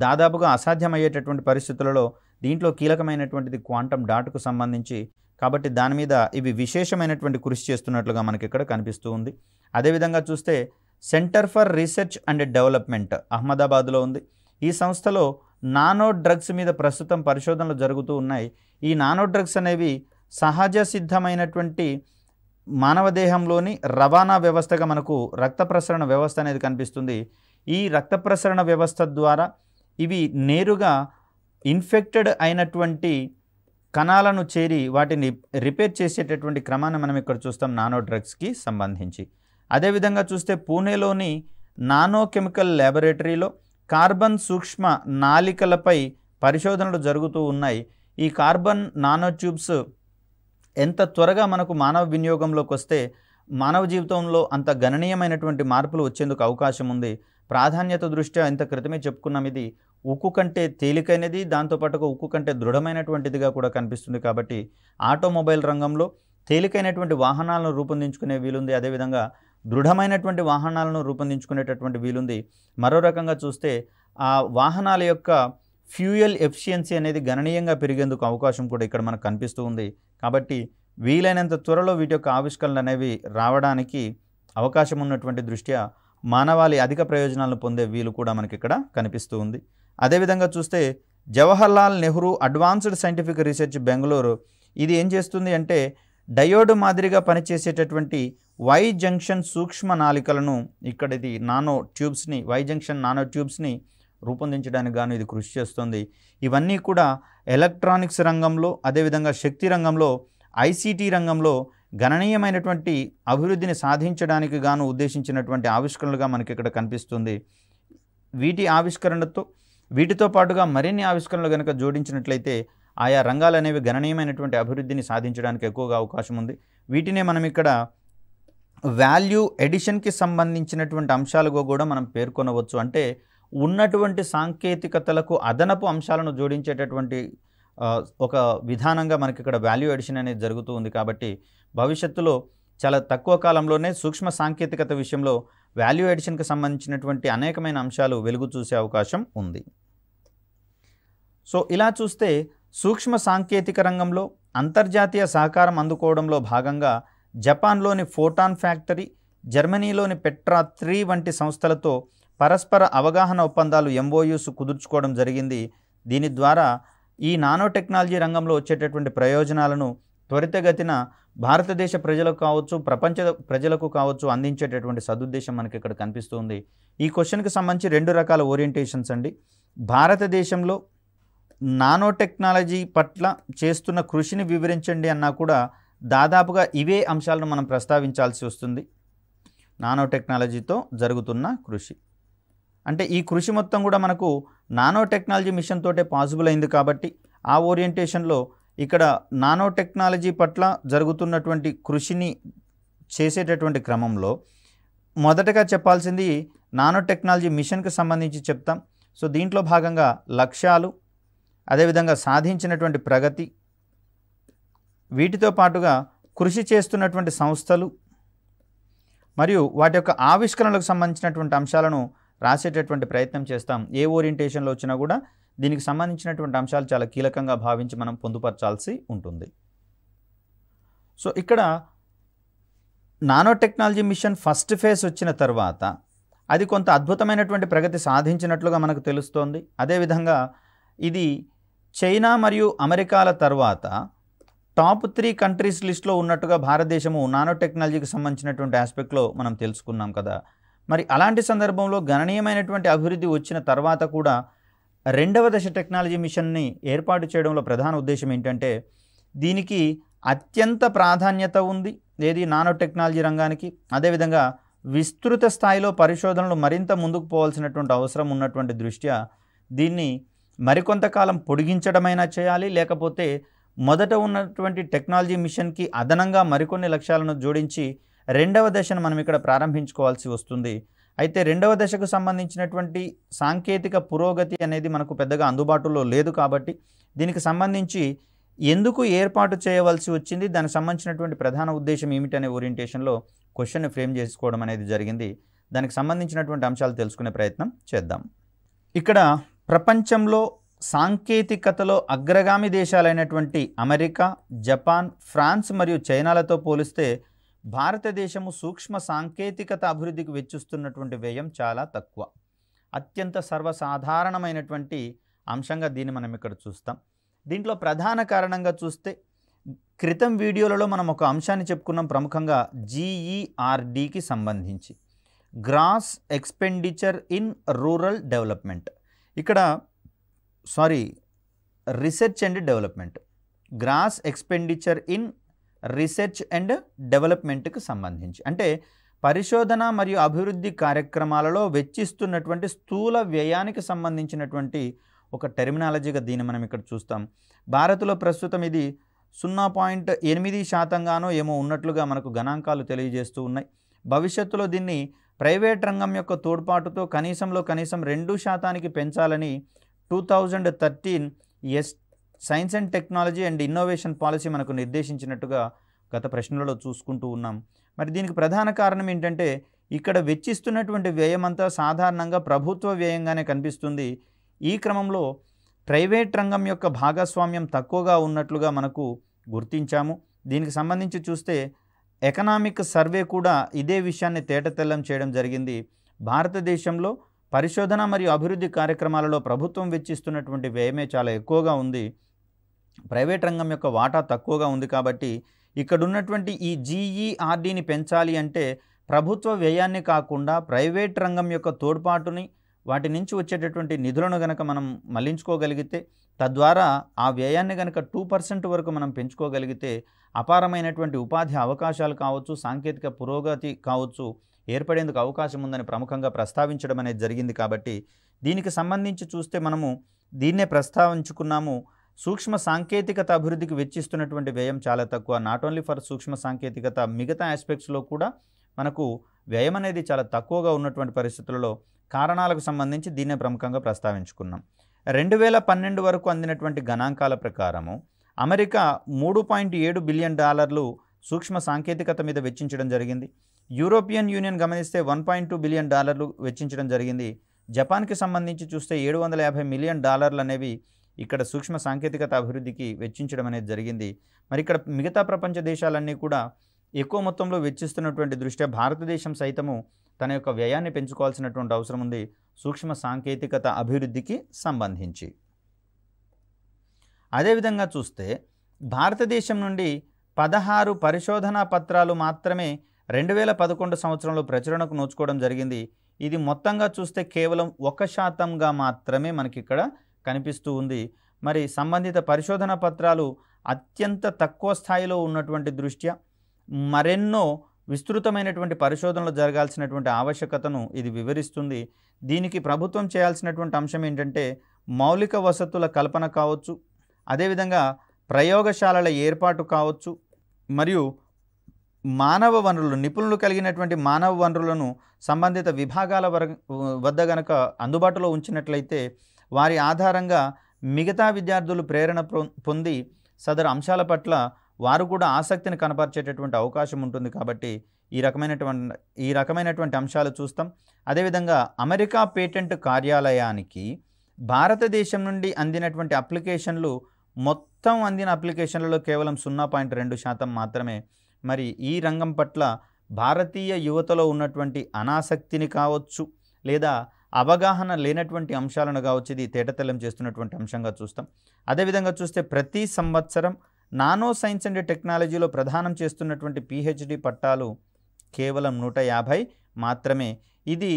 దాదాపుగా అసాధ్యమయ్యేటటువంటి పరిస్థితులలో దీంట్లో కీలకమైనటువంటిది క్వాంటమ్ డాట్కు సంబంధించి కాబట్టి దాని మీద ఇవి విశేషమైనటువంటి కృషి చేస్తున్నట్లుగా మనకి ఇక్కడ కనిపిస్తూ ఉంది అదేవిధంగా చూస్తే centre for research and development అహ్మదాబాద్లో ఉంది ఈ సంస్థలో నానో డ్రగ్స్ మీద ప్రస్తుతం పరిశోధనలు జరుగుతూ ఉన్నాయి ఈ నానో డ్రగ్స్ అనేవి సహజ సిద్ధమైనటువంటి మానవ దేహంలోని రవాణా వ్యవస్థగా మనకు రక్త ప్రసరణ వ్యవస్థ అనేది కనిపిస్తుంది ఈ రక్త ప్రసరణ వ్యవస్థ ద్వారా ఇవి నేరుగా ఇన్ఫెక్టెడ్ అయినటువంటి కణాలను చేరి వాటిని రిపేర్ చేసేటటువంటి క్రమాన్ని మనం ఇక్కడ చూస్తాం నానో డ్రగ్స్కి సంబంధించి అదేవిధంగా చూస్తే పూణేలోని నానో కెమికల్ ల్యాబొరేటరీలో కార్బన్ సూక్ష్మ నాలికలపై పరిశోధనలు జరుగుతూ ఉన్నాయి ఈ కార్బన్ నానో ట్యూబ్స్ ఎంత త్వరగా మనకు మానవ వినియోగంలోకి వస్తే మానవ జీవితంలో అంత గణనీయమైనటువంటి మార్పులు వచ్చేందుకు అవకాశం ఉంది ప్రాధాన్యత దృష్ట్యా ఇంత క్రితమే చెప్పుకున్నాం ఇది ఉక్కు కంటే తేలికైనది దాంతోపాటుగా ఉక్కు కంటే దృఢమైనటువంటిదిగా కూడా కనిపిస్తుంది కాబట్టి ఆటోమొబైల్ రంగంలో తేలికైనటువంటి వాహనాలను రూపొందించుకునే వీలుంది అదేవిధంగా దృఢమైనటువంటి వాహనాలను రూపొందించుకునేటటువంటి వీలుంది మరో రకంగా చూస్తే ఆ వాహనాల యొక్క ఫ్యూయల్ ఎఫిషియన్సీ అనేది గణనీయంగా పెరిగేందుకు అవకాశం కూడా ఇక్కడ మనకు కనిపిస్తూ ఉంది కాబట్టి వీలైనంత త్వరలో వీటి యొక్క ఆవిష్కరణలు అనేవి రావడానికి అవకాశం ఉన్నటువంటి దృష్ట్యా మానవాళి అధిక ప్రయోజనాలను పొందే వీలు కూడా మనకి ఇక్కడ కనిపిస్తూ ఉంది అదేవిధంగా చూస్తే Jawaharlal Nehru advanced scientific research Bengaluru ఇది ఏం చేస్తుంది అంటే డయోడ్ మాదిరిగా పనిచేసేటటువంటి వై జంక్షన్ సూక్ష్మ నాలికలను ఇక్కడ ఇది నానో ట్యూబ్స్ని వై జంక్షన్ నానో ట్యూబ్స్ని రూపొందించడానికి గాను ఇది కృషి చేస్తుంది ఇవన్నీ కూడా ఎలక్ట్రానిక్స్ రంగంలో అదేవిధంగా శక్తి రంగంలో ఐసీటీ రంగంలో గణనీయమైనటువంటి అభివృద్ధిని సాధించడానికి గాను ఉద్దేశించినటువంటి ఆవిష్కరణలుగా మనకి ఇక్కడ కనిపిస్తుంది వీటి ఆవిష్కరణతో వీటితో పాటుగా మరిన్ని ఆవిష్కరణలు కనుక జోడించినట్లయితే ఆయా రంగాలు అనేవి గణనీయమైనటువంటి అభివృద్ధిని సాధించడానికి ఎక్కువగా అవకాశం ఉంది వీటినే మనం ఇక్కడ వాల్యూ ఎడిషన్కి సంబంధించినటువంటి అంశాలుగా కూడా మనం పేర్కొనవచ్చు అంటే ఉన్నటువంటి సాంకేతికతలకు అదనపు అంశాలను జోడించేటటువంటి ఒక విధానంగా మనకి ఇక్కడ వాల్యూ ఎడిషన్ అనేది జరుగుతూ ఉంది కాబట్టి భవిష్యత్తులో చాలా తక్కువ కాలంలోనే సూక్ష్మ సాంకేతికత విషయంలో వాల్యూ ఎడిషన్కి సంబంధించినటువంటి అనేకమైన అంశాలు వెలుగు చూసే అవకాశం ఉంది సో ఇలా చూస్తే సూక్ష్మ సాంకేతిక రంగంలో అంతర్జాతీయ సహకారం అందుకోవడంలో భాగంగా జపాన్లోని ఫోటాన్ ఫ్యాక్టరీ జర్మనీలోని పెట్రా త్రీ వంటి సంస్థలతో పరస్పర అవగాహన ఒప్పందాలు ఎంఓయూస్ కుదుర్చుకోవడం జరిగింది దీని ద్వారా ఈ నానో టెక్నాలజీ రంగంలో వచ్చేటటువంటి ప్రయోజనాలను త్వరితగతిన భారతదేశ ప్రజలకు కావచ్చు ప్రపంచ ప్రజలకు కావచ్చు అందించేటటువంటి సదుద్దేశం మనకి ఇక్కడ కనిపిస్తుంది ఈ క్వశ్చన్కి సంబంధించి రెండు రకాల ఓరియంటేషన్స్ అండి భారతదేశంలో నానో టెక్నాలజీ పట్ల చేస్తున్న కృషిని వివరించండి అన్నా కూడా దాదాపుగా ఇవే అంశాలను మనం ప్రస్తావించాల్సి వస్తుంది నానో టెక్నాలజీతో జరుగుతున్న కృషి అంటే ఈ కృషి మొత్తం కూడా మనకు నానో టెక్నాలజీ మిషన్ తోటే పాసిబుల్ అయింది కాబట్టి ఆ ఓరియంటేషన్లో ఇక్కడ నానో టెక్నాలజీ పట్ల జరుగుతున్నటువంటి కృషిని చేసేటటువంటి క్రమంలో మొదటగా చెప్పాల్సింది నానో టెక్నాలజీ మిషన్కి సంబంధించి చెప్తాం సో దీంట్లో భాగంగా లక్ష్యాలు అదేవిధంగా సాధించినటువంటి ప్రగతి వీటితో పాటుగా కృషి చేస్తున్నటువంటి సంస్థలు మరియు వాటి యొక్క ఆవిష్కరణలకు సంబంధించినటువంటి అంశాలను రాసేటటువంటి ప్రయత్నం చేస్తాం ఏ ఓరియంటేషన్లో వచ్చినా కూడా దీనికి సంబంధించినటువంటి అంశాలు చాలా కీలకంగా భావించి మనం పొందుపరచాల్సి ఉంటుంది సో ఇక్కడ nanotechnology mission first phase వచ్చిన తర్వాత అది కొంత అద్భుతమైనటువంటి ప్రగతి సాధించినట్లుగా మనకు తెలుస్తోంది అదేవిధంగా ఇది చైనా మరియు అమెరికాల తర్వాత టాప్ త్రీ కంట్రీస్ లిస్ట్లో ఉన్నట్టుగా భారతదేశము నానో టెక్నాలజీకి సంబంధించినటువంటి ఆస్పెక్ట్లో మనం తెలుసుకున్నాం కదా మరి అలాంటి సందర్భంలో గణనీయమైనటువంటి అభివృద్ధి వచ్చిన తర్వాత కూడా రెండవ దశ టెక్నాలజీ మిషన్ని ఏర్పాటు చేయడంలో ప్రధాన ఉద్దేశం ఏంటంటే దీనికి అత్యంత ప్రాధాన్యత ఉంది ఏది నానో టెక్నాలజీ రంగానికి అదేవిధంగా విస్తృత స్థాయిలో పరిశోధనలు మరింత ముందుకు పోవాల్సినటువంటి అవసరం ఉన్నటువంటి దృష్ట్యా దీన్ని మరికొంతకాలం పొడిగించడమైనా చేయాలి లేకపోతే మొదట ఉన్నటువంటి టెక్నాలజీ మిషన్కి అదనంగా మరికొన్ని లక్ష్యాలను జోడించి రెండవ దశను మనం ఇక్కడ ప్రారంభించుకోవాల్సి వస్తుంది అయితే రెండవ దశకు సంబంధించినటువంటి సాంకేతిక పురోగతి అనేది మనకు పెద్దగా అందుబాటులో లేదు కాబట్టి దీనికి సంబంధించి ఎందుకు ఏర్పాటు చేయవలసి వచ్చింది దానికి సంబంధించినటువంటి ప్రధాన ఉద్దేశం ఏమిటనే ఓరియంటేషన్లో క్వశ్చన్ ఫ్రేమ్ చేసుకోవడం అనేది జరిగింది దానికి సంబంధించినటువంటి అంశాలు తెలుసుకునే ప్రయత్నం చేద్దాం ఇక్కడ ప్రపంచంలో సాంకేతికతలో అగ్రగామి దేశాలైనటువంటి అమెరికా జపాన్ ఫ్రాన్స్ మరియు చైనాలతో పోలిస్తే భారతదేశము సూక్ష్మ సాంకేతికత అభివృద్ధికి వెచ్చిస్తున్నటువంటి వ్యయం చాలా తక్కువ అత్యంత సర్వసాధారణమైనటువంటి అంశంగా దీన్ని మనం ఇక్కడ చూస్తాం దీంట్లో ప్రధాన కారణంగా చూస్తే క్రితం వీడియోలలో మనం ఒక అంశాన్ని చెప్పుకున్నాం ప్రముఖంగా జీఈఆర్డీకి సంబంధించి gross expenditure in rural development ఇక్కడ sorry research and development gross expenditure in research and డెవలప్మెంట్కి సంబంధించి అంటే పరిశోధన మరియు అభివృద్ధి కార్యక్రమాలలో వెచ్చిస్తున్నటువంటి స్థూల వ్యయానికి సంబంధించినటువంటి ఒక టెర్మినాలజీగా దీన్ని మనం ఇక్కడ చూస్తాం భారత్లో ప్రస్తుతం ఇది సున్నా పాయింట్ ఎనిమిది శాతంగానో ఏమో ఉన్నట్లుగా మనకు గణాంకాలు తెలియజేస్తూ ఉన్నాయి భవిష్యత్తులో దీన్ని ప్రైవేట్ రంగం యొక్క తోడ్పాటుతో కనీసంలో కనీసం రెండు శాతానికి పెంచాలని two thousand thirteen S science and technology and innovation policy మనకు నిర్దేశించినట్టుగా గత ప్రశ్నలలో చూసుకుంటూ ఉన్నాం మరి దీనికి ప్రధాన కారణం ఏంటంటే ఇక్కడ వెచ్చిస్తున్నటువంటి వ్యయమంతా సాధారణంగా ప్రభుత్వ వ్యయంగానే కనిపిస్తుంది ఈ క్రమంలో ప్రైవేట్ రంగం యొక్క భాగస్వామ్యం తక్కువగా ఉన్నట్లుగా మనకు గుర్తించాము దీనికి సంబంధించి చూస్తే ఎకనామిక్ సర్వే కూడా ఇదే విషయాన్ని తేటతెల్లం చేయడం జరిగింది భారతదేశంలో పరిశోధన మరియు అభివృద్ధి కార్యక్రమాలలో ప్రభుత్వం వెచ్చిస్తున్నటువంటి వ్యయమే చాలా ఎక్కువగా ఉంది ప్రైవేట్ రంగం యొక్క వాటా తక్కువగా ఉంది కాబట్టి ఇక్కడున్నటువంటి ఈ జీఈఆర్డీని పెంచాలి అంటే ప్రభుత్వ వ్యయాన్ని కాకుండా ప్రైవేట్ రంగం యొక్క తోడ్పాటుని వాటి నుంచి వచ్చేటటువంటి నిధులను గనక మనం మళ్లించుకోగలిగితే తద్వారా ఆ వ్యయాన్ని కనుక టూ పర్సెంట్ వరకు మనం పెంచుకోగలిగితే అపారమైనటువంటి ఉపాధి అవకాశాలు కావచ్చు సాంకేతిక పురోగతి కావచ్చు ఏర్పడేందుకు అవకాశం ఉందని ప్రముఖంగా ప్రస్తావించడం అనేది జరిగింది కాబట్టి దీనికి సంబంధించి చూస్తే మనము దీన్నే ప్రస్తావించుకున్నాము సూక్ష్మ సాంకేతికత అభివృద్ధికి వెచ్చిస్తున్నటువంటి వ్యయం చాలా తక్కువ నాట్ ఓన్లీ ఫర్ సూక్ష్మ సాంకేతికత మిగతా ఆస్పెక్ట్స్లో కూడా మనకు వ్యయం అనేది చాలా తక్కువగా ఉన్నటువంటి పరిస్థితులలో కారణాలకు సంబంధించి దీన్నే ప్రముఖంగా ప్రస్తావించుకున్నాం రెండు వేల పన్నెండు వరకు అందినటువంటి గణాంకాల ప్రకారము అమెరికా మూడు పాయింట్ ఏడు బిలియన్ డాలర్లు సూక్ష్మ సాంకేతికత మీద వెచ్చించడం జరిగింది యూరోపియన్ యూనియన్ గమనిస్తే వన్ పాయింట్ టూ బిలియన్ డాలర్లు వెచ్చించడం జరిగింది జపాన్కి సంబంధించి చూస్తే ఏడు వందల యాభై మిలియన్ డాలర్లు అనేవి ఇక్కడ సూక్ష్మ సాంకేతికత అభివృద్ధికి వెచ్చించడం అనేది జరిగింది మరి ఇక్కడ మిగతా ప్రపంచ దేశాలన్నీ కూడా ఎక్కువ మొత్తంలో వెచ్చిస్తున్నటువంటి దృష్ట్యా భారతదేశం సైతము తన యొక్క వ్యయాన్ని పెంచుకోవాల్సినటువంటి అవసరం ఉంది సూక్ష్మ సాంకేతికత అభివృద్ధికి సంబంధించి అదేవిధంగా చూస్తే భారతదేశం నుండి పదహారు పరిశోధనా పత్రాలు మాత్రమే రెండు వేల పదకొండు సంవత్సరంలో ప్రచురణకు నోచుకోవడం జరిగింది ఇది మొత్తంగా చూస్తే కేవలం ఒక శాతంగా మాత్రమే మనకి ఇక్కడ కనిపిస్తూ ఉంది మరి సంబంధిత పరిశోధన పత్రాలు అత్యంత తక్కువ స్థాయిలో ఉన్నటువంటి దృష్ట్యా మరెన్నో విస్తృతమైనటువంటి పరిశోధనలు జరగాల్సినటువంటి ఆవశ్యకతను ఇది వివరిస్తుంది దీనికి ప్రభుత్వం చేయాల్సినటువంటి అంశం ఏంటంటే మౌలిక వసతుల కల్పన కావచ్చు అదేవిధంగా ప్రయోగశాలల ఏర్పాటు కావచ్చు మరియు మానవ వనరులు నిపుణులు కలిగినటువంటి మానవ వనరులను సంబంధిత విభాగాల వద్ద గనక అందుబాటులో ఉంచినట్లయితే వారి ఆధారంగా మిగతా విద్యార్థులు ప్రేరణ పొంది సదరు అంశాల పట్ల వారు కూడా ఆసక్తిని కనపరిచేటటువంటి అవకాశం ఉంటుంది కాబట్టి ఈ రకమైనటువంటి ఈ రకమైనటువంటి అంశాలు చూస్తాం అదేవిధంగా అమెరికా పేటెంట్ కార్యాలయానికి భారతదేశం నుండి అందినటువంటి అప్లికేషన్లు మొత్తం అందిన అప్లికేషన్లలో కేవలం సున్నా పాయింట్ రెండు శాతం మాత్రమే మరి ఈ రంగం పట్ల భారతీయ యువతలో ఉన్నటువంటి అనాసక్తిని కావచ్చు లేదా అవగాహన లేనటువంటి అంశాలను కావచ్చు ఇది తేటతెల్లం చేస్తున్నటువంటి అంశంగా చూస్తాం అదేవిధంగా చూస్తే ప్రతి సంవత్సరం నానో సైన్స్ అండ్ టెక్నాలజీలో ప్రధానం చేస్తున్నటువంటి పిహెచ్డి పట్టాలు కేవలం నూట యాభై మాత్రమే ఇది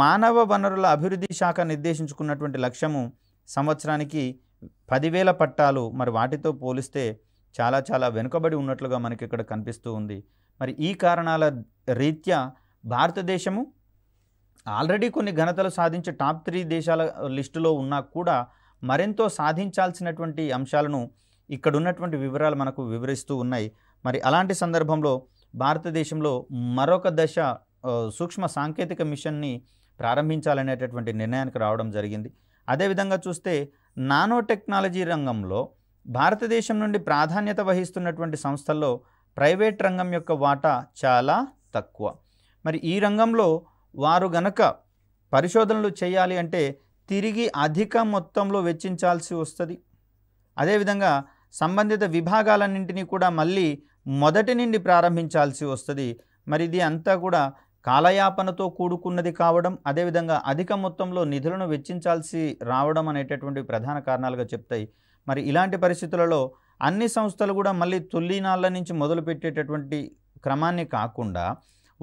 మానవ వనరుల అభివృద్ధి శాఖ నిర్దేశించుకున్నటువంటి లక్ష్యము సంవత్సరానికి పదివేల పట్టాలు మరి వాటితో పోలిస్తే చాలా చాలా వెనుకబడి ఉన్నట్లుగా మనకి ఇక్కడ కనిపిస్తూ ఉంది మరి ఈ కారణాల రీత్యా భారతదేశము ఆల్రెడీ కొన్ని ఘనతలు సాధించి టాప్ త్రీ దేశాల లిస్టులో ఉన్నా కూడా మరెంతో సాధించాల్సినటువంటి అంశాలను ఇక్కడ ఉన్నటువంటి వివరాలు మనకు వివరిస్తూ ఉన్నాయి మరి అలాంటి సందర్భంలో భారతదేశంలో మరొక దశ సూక్ష్మ సాంకేతిక మిషన్ని ప్రారంభించాలనేటటువంటి నిర్ణయానికి రావడం జరిగింది అదేవిధంగా చూస్తే నానో టెక్నాలజీ రంగంలో భారతదేశం నుండి ప్రాధాన్యత వహిస్తున్నటువంటి సంస్థల్లో ప్రైవేట్ రంగం యొక్క వాటా చాలా తక్కువ మరి ఈ రంగంలో వారు గనక పరిశోధనలు చేయాలి అంటే తిరిగి అధిక మొత్తంలో వెచ్చించాల్సి వస్తుంది అదేవిధంగా సంబంధిత విభాగాలన్నింటినీ కూడా మళ్ళీ మొదటి నుండి ప్రారంభించాల్సి వస్తుంది మరి ఇది అంతా కూడా కాలయాపనతో కూడుకున్నది కావడం అదేవిధంగా అధిక మొత్తంలో నిధులను వెచ్చించాల్సి రావడం అనేటటువంటి ప్రధాన కారణాలుగా చెప్తాయి మరి ఇలాంటి పరిస్థితులలో అన్ని సంస్థలు కూడా మళ్ళీ తొలినాళ్ళ నుంచి మొదలుపెట్టేటటువంటి క్రమాన్ని కాకుండా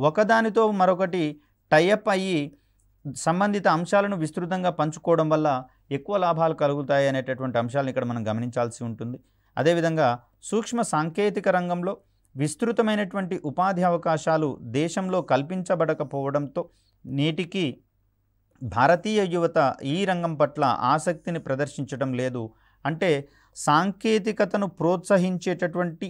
ఒకదానితో మరొకటి టైఅప్ అయ్యి సంబంధిత అంశాలను విస్తృతంగా పంచుకోవడం వల్ల ఎక్కువ లాభాలు కలుగుతాయి అనేటటువంటి అంశాలను ఇక్కడ మనం గమనించాల్సి ఉంటుంది అదేవిధంగా సూక్ష్మ సాంకేతిక రంగంలో విస్తృతమైనటువంటి ఉపాధి అవకాశాలు దేశంలో కల్పించబడకపోవడంతో నేటికి భారతీయ యువత ఈ రంగం పట్ల ఆసక్తిని ప్రదర్శించడం లేదు అంటే సాంకేతికతను ప్రోత్సహించేటటువంటి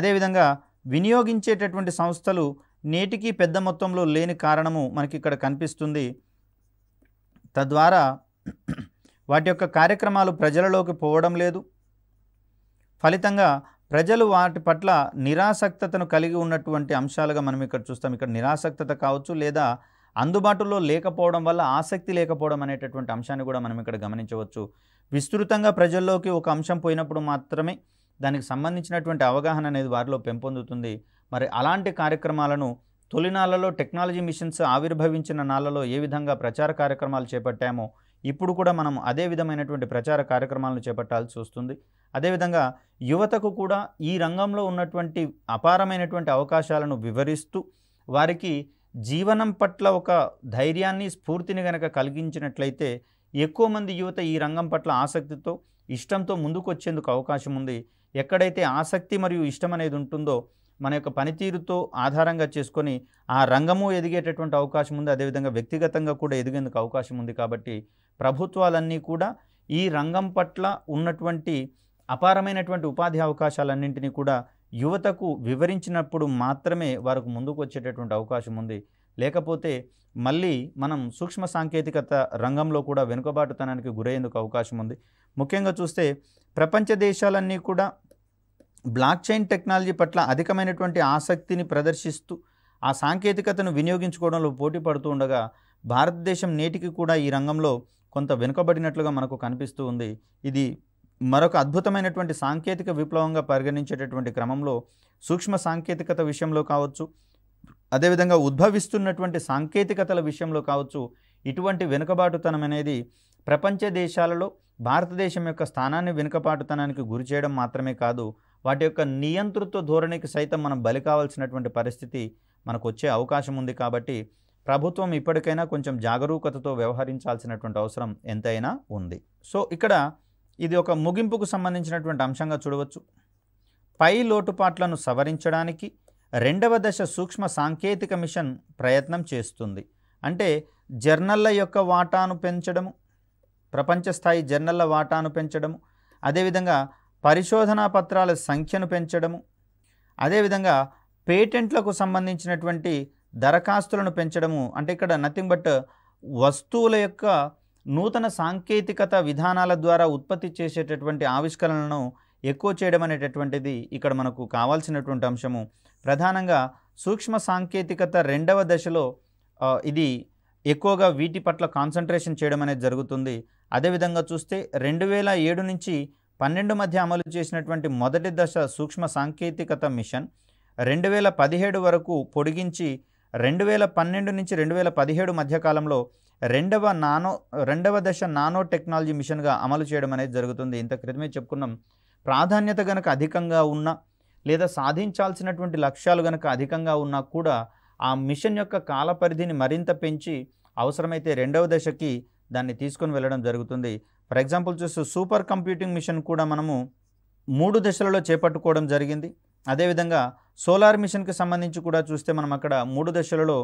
అదేవిధంగా వినియోగించేటటువంటి సంస్థలు నేటికి పెద్ద మొత్తంలో లేని కారణము మనకి ఇక్కడ కనిపిస్తుంది తద్వారా వాటి యొక్క కార్యక్రమాలు ప్రజలలోకి పోవడం లేదు ఫలితంగా ప్రజలు వాటి పట్ల నిరాసక్తతను కలిగి ఉన్నటువంటి అంశాలుగా మనం ఇక్కడ చూస్తాం ఇక్కడ నిరాసక్త కావచ్చు లేదా అందుబాటులో లేకపోవడం వల్ల ఆసక్తి లేకపోవడం అనేటటువంటి అంశాన్ని కూడా మనం ఇక్కడ గమనించవచ్చు విస్తృతంగా ప్రజల్లోకి ఒక అంశం పోయినప్పుడు మాత్రమే దానికి సంబంధించినటువంటి అవగాహన అనేది వారిలో పెంపొందుతుంది మరి అలాంటి కార్యక్రమాలను తొలినాళ్లలో టెక్నాలజీ మిషన్స్ ఆవిర్భవించిన నాళ్లలో ఏ విధంగా ప్రచార కార్యక్రమాలు చేపట్టామో ఇప్పుడు కూడా మనం అదే విధమైనటువంటి ప్రచార కార్యక్రమాలను చేపట్టాల్సి వస్తుంది అదేవిధంగా యువతకు కూడా ఈ రంగంలో ఉన్నటువంటి అపారమైనటువంటి అవకాశాలను వివరిస్తూ వారికి జీవనం పట్ల ఒక ధైర్యాన్ని స్ఫూర్తిని కనుక కలిగించినట్లయితే ఎక్కువ మంది యువత ఈ రంగం పట్ల ఆసక్తితో ఇష్టంతో ముందుకు వచ్చేందుకు అవకాశం ఉంది ఎక్కడైతే ఆసక్తి మరియు ఇష్టం అనేది ఉంటుందో మన యొక్క పనితీరుతో ఆధారంగా చేసుకొని ఆ రంగము ఎదిగేటటువంటి అవకాశం ఉంది అదేవిధంగా వ్యక్తిగతంగా కూడా ఎదిగేందుకు అవకాశం ఉంది కాబట్టి ప్రభుత్వాలన్నీ కూడా ఈ రంగం పట్ల ఉన్నటువంటి అపారమైనటువంటి ఉపాధి అవకాశాలన్నింటినీ కూడా యువతకు వివరించినప్పుడు మాత్రమే వారికి ముందుకు వచ్చేటటువంటి అవకాశం ఉంది లేకపోతే మళ్ళీ మనం సూక్ష్మ సాంకేతికత రంగంలో కూడా వెనుకబాటుతనానికి గురయ్యేందుకు అవకాశం ఉంది ముఖ్యంగా చూస్తే ప్రపంచ దేశాలన్నీ కూడా బ్లాక్ చైన్ టెక్నాలజీ పట్ల అధికమైనటువంటి ఆసక్తిని ప్రదర్శిస్తూ ఆ సాంకేతికతను వినియోగించుకోవడంలో పోటీ పడుతూ ఉండగా భారతదేశం నేటికి కూడా ఈ రంగంలో కొంత వెనుకబడినట్లుగా మనకు కనిపిస్తూ ఉంది ఇది మరొక అద్భుతమైనటువంటి సాంకేతిక విప్లవంగా పరిగణించేటటువంటి క్రమంలో సూక్ష్మ సాంకేతికత విషయంలో కావచ్చు అదేవిధంగా ఉద్భవిస్తున్నటువంటి సాంకేతికతల విషయంలో కావచ్చు ఇటువంటి వెనుకబాటుతనం అనేది ప్రపంచ దేశాలలో భారతదేశం యొక్క స్థానాన్ని వెనుకబాటుతనానికి గురి చేయడం మాత్రమే కాదు వాటి యొక్క నియంతృత్వ ధోరణికి సైతం మనం బలి కావాల్సినటువంటి పరిస్థితి మనకు వచ్చే అవకాశం ఉంది కాబట్టి ప్రభుత్వం ఇప్పటికైనా కొంచెం జాగరూకతతో వ్యవహరించాల్సినటువంటి అవసరం ఎంతైనా ఉంది సో ఇక్కడ ఇది ఒక ముగింపుకు సంబంధించినటువంటి అంశంగా చూడవచ్చు పై లోటుపాట్లను సవరించడానికి రెండవ దశ సూక్ష్మ సాంకేతిక మిషన్ ప్రయత్నం చేస్తుంది అంటే జర్నళ్ల యొక్క వాటాను పెంచడము ప్రపంచ స్థాయి జర్నళ్ల వాటాను పెంచడము అదేవిధంగా పరిశోధనా పత్రాల సంఖ్యను పెంచడము అదేవిధంగా పేటెంట్లకు సంబంధించినటువంటి దరఖాస్తులను పెంచడము అంటే ఇక్కడ నథింగ్ బట్ వస్తువుల యొక్క నూతన సాంకేతికత విధానాల ద్వారా ఉత్పత్తి చేసేటటువంటి ఆవిష్కరణలను ఎక్కువ చేయడం అనేటటువంటిది ఇక్కడ మనకు కావాల్సినటువంటి అంశము ప్రధానంగా సూక్ష్మ సాంకేతికత రెండవ దశలో ఇది ఎక్కువగా వీటి పట్ల కాన్సన్ట్రేషన్ చేయడం అనేది జరుగుతుంది అదేవిధంగా చూస్తే రెండు వేల ఏడు నుంచి పన్నెండు మధ్య అమలు చేసినటువంటి మొదటి దశ సూక్ష్మ సాంకేతికత మిషన్ రెండు వేల పదిహేడు వరకు పొడిగించి రెండు వేల పన్నెండు నుంచి రెండు వేల పదిహేడు మధ్యకాలంలో రెండవ నానో రెండవ దశ నానో టెక్నాలజీ మిషన్గా అమలు చేయడం అనేది జరుగుతుంది ఇంత క్రితమే చెప్పుకున్నాం ప్రాధాన్యత గనక అధికంగా ఉన్న లేదా సాధించాల్సినటువంటి లక్ష్యాలు గనక అధికంగా ఉన్నా కూడా ఆ మిషన్ యొక్క కాలపరిధిని మరింత పెంచి అవసరమైతే రెండవ దశకి దాన్ని తీసుకొని వెళ్ళడం జరుగుతుంది ఫర్ ఎగ్జాంపుల్ చూస్తే సూపర్ కంప్యూటింగ్ మిషన్ కూడా మనము మూడు దశలలో చేపట్టుకోవడం జరిగింది అదేవిధంగా సోలార్ మిషన్కి సంబంధించి కూడా చూస్తే మనం అక్కడ మూడు దశలలో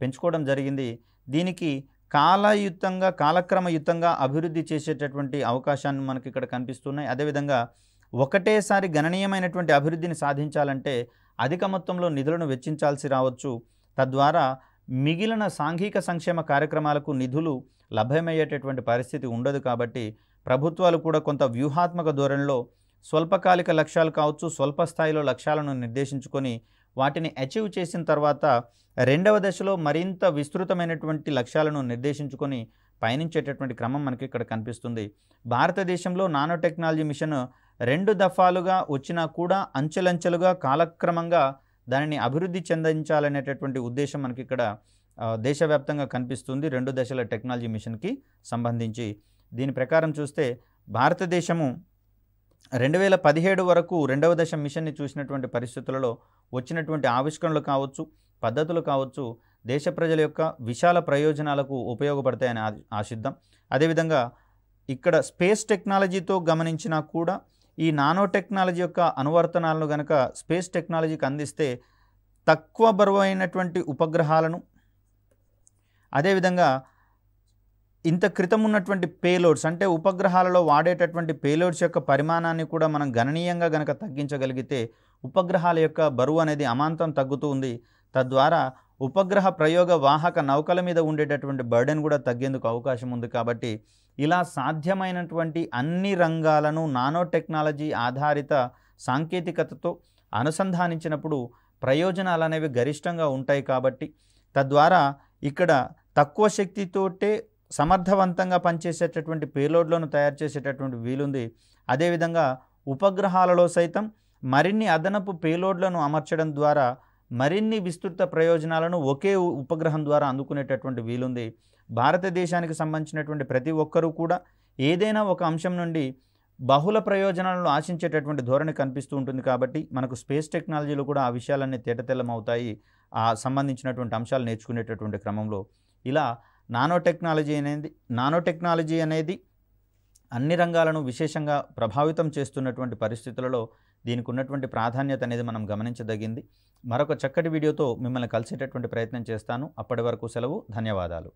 పెంచుకోవడం జరిగింది దీనికి కాలయుతంగా కాలక్రమయుతంగా అభివృద్ధి చేసేటటువంటి అవకాశాన్ని మనకి ఇక్కడ కనిపిస్తున్నాయి అదేవిధంగా ఒకటేసారి గణనీయమైనటువంటి అభివృద్ధిని సాధించాలంటే అధిక మొత్తంలో నిధులను వెచ్చించాల్సి రావచ్చు తద్వారా మిగిలిన సాంఘిక సంక్షేమ కార్యక్రమాలకు నిధులు లభ్యమయ్యేటటువంటి పరిస్థితి ఉండదు కాబట్టి ప్రభుత్వాలు కూడా కొంత వ్యూహాత్మక ధోరణిలో స్వల్పకాలిక లక్ష్యాలు కావచ్చు స్వల్ప స్థాయిలో లక్ష్యాలను నిర్దేశించుకొని వాటిని అచీవ్ చేసిన తర్వాత రెండవ దశలో మరింత విస్తృతమైనటువంటి లక్ష్యాలను నిర్దేశించుకొని పయనించేటటువంటి క్రమం మనకి ఇక్కడ కనిపిస్తుంది భారతదేశంలో నానో టెక్నాలజీ మిషన్ రెండు దఫాలుగా వచ్చినా కూడా అంచెలంచెలుగా కాలక్రమంగా దానిని అభివృద్ధి చెందించాలనేటటువంటి ఉద్దేశం మనకి ఇక్కడ దేశవ్యాప్తంగా కనిపిస్తుంది రెండు దశల టెక్నాలజీ మిషన్కి సంబంధించి దీని ప్రకారం చూస్తే భారతదేశము రెండు వేల పదిహేడు వరకు రెండవ దశ మిషన్ని చూసినటువంటి పరిస్థితులలో వచ్చినటువంటి ఆవిష్కరణలు కావచ్చు పద్ధతులు కావచ్చు దేశ ప్రజల యొక్క విశాల ప్రయోజనాలకు ఉపయోగపడతాయని ఆశిద్దాం అదేవిధంగా ఇక్కడ స్పేస్ టెక్నాలజీతో గమనించినా కూడా ఈ నానో టెక్నాలజీ యొక్క అనువర్తనాలను గనక స్పేస్ టెక్నాలజీకి అందిస్తే తక్కువ బరువైనటువంటి ఉపగ్రహాలను అదేవిధంగా ఇంత క్రితం ఉన్నటువంటి పేలోడ్స్ అంటే ఉపగ్రహాలలో వాడేటటువంటి పేలోడ్స్ యొక్క పరిమాణాన్ని కూడా మనం గణనీయంగా గనక తగ్గించగలిగితే ఉపగ్రహాల యొక్క బరువు అనేది అమాంతం తగ్గుతూ ఉంది తద్వారా ఉపగ్రహ ప్రయోగ వాహక నౌకల మీద ఉండేటటువంటి బర్డెన్ కూడా తగ్గేందుకు అవకాశం ఉంది కాబట్టి ఇలా సాధ్యమైనటువంటి అన్ని రంగాలను నానో టెక్నాలజీ ఆధారిత సాంకేతికతతో అనుసంధానించినప్పుడు ప్రయోజనాలు అనేవి గరిష్టంగా ఉంటాయి కాబట్టి తద్వారా ఇక్కడ తక్కువ శక్తితోటే సమర్థవంతంగా పనిచేసేటటువంటి పేలోడ్లను తయారు చేసేటటువంటి వీలుంది అదేవిధంగా ఉపగ్రహాలలో సైతం మరిన్ని అదనపు పేలోడ్లను అమర్చడం ద్వారా మరిన్ని విస్తృత ప్రయోజనాలను ఒకే ఉపగ్రహం ద్వారా అందుకునేటటువంటి వీలుంది భారతదేశానికి సంబంధించినటువంటి ప్రతి ఒక్కరూ కూడా ఏదైనా ఒక అంశం నుండి బహుళ ప్రయోజనాలను ఆశించేటటువంటి ధోరణి కనిపిస్తూ ఉంటుంది కాబట్టి మనకు స్పేస్ టెక్నాలజీలు కూడా ఆ విషయాలన్నీ తేటతెల్లమవుతాయి ఆ సంబంధించినటువంటి అంశాలు నేర్చుకునేటటువంటి క్రమంలో ఇలా నానో టెక్నాలజీ అనేది నానో టెక్నాలజీ అనేది అన్ని రంగాలను విశేషంగా ప్రభావితం చేస్తున్నటువంటి పరిస్థితులలో దీనికి ఉన్నటువంటి ప్రాధాన్యత అనేది మనం గమనించదగింది మరొక చక్కటి వీడియోతో మిమ్మల్ని కలిసేటటువంటి ప్రయత్నం చేస్తాను అప్పటి వరకు సెలవు ధన్యవాదాలు